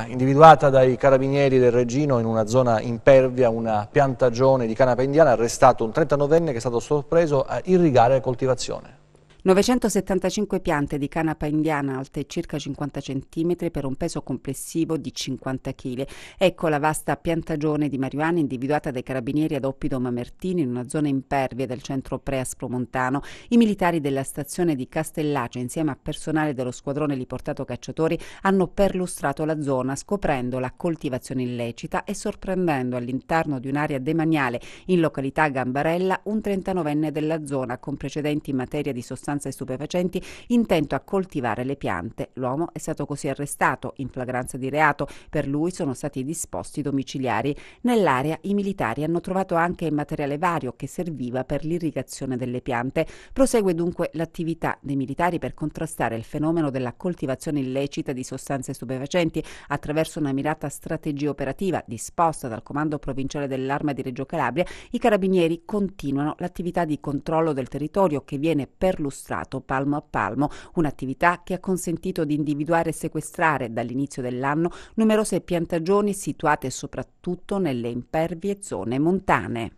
Ah, individuata dai carabinieri del Regino in una zona impervia, una piantagione di canapa indiana, arrestato un 39enne che è stato sorpreso a irrigare la coltivazione. 975 piante di canapa indiana alte circa 50 cm per un peso complessivo di 50 kg. Ecco la vasta piantagione di marijuana individuata dai carabinieri ad Oppido Mamertini in una zona impervia del centro preaspromontano. I militari della stazione di Castellaccio insieme a personale dello squadrone portato Cacciatori hanno perlustrato la zona scoprendo la coltivazione illecita e sorprendendo all'interno di un'area demaniale in località Gambarella un 39enne della zona con precedenti in materia di sostanze sostanze stupefacenti intento a coltivare le piante. L'uomo è stato così arrestato in flagranza di reato, per lui sono stati disposti domiciliari. Nell'area i militari hanno trovato anche materiale vario che serviva per l'irrigazione delle piante. Prosegue dunque l'attività dei militari per contrastare il fenomeno della coltivazione illecita di sostanze stupefacenti attraverso una mirata strategia operativa disposta dal Comando Provinciale dell'Arma di Reggio Calabria. I carabinieri continuano l'attività di controllo del territorio che viene perlustrato illustrato palmo a palmo, un'attività che ha consentito di individuare e sequestrare dall'inizio dell'anno numerose piantagioni situate soprattutto nelle impervie zone montane.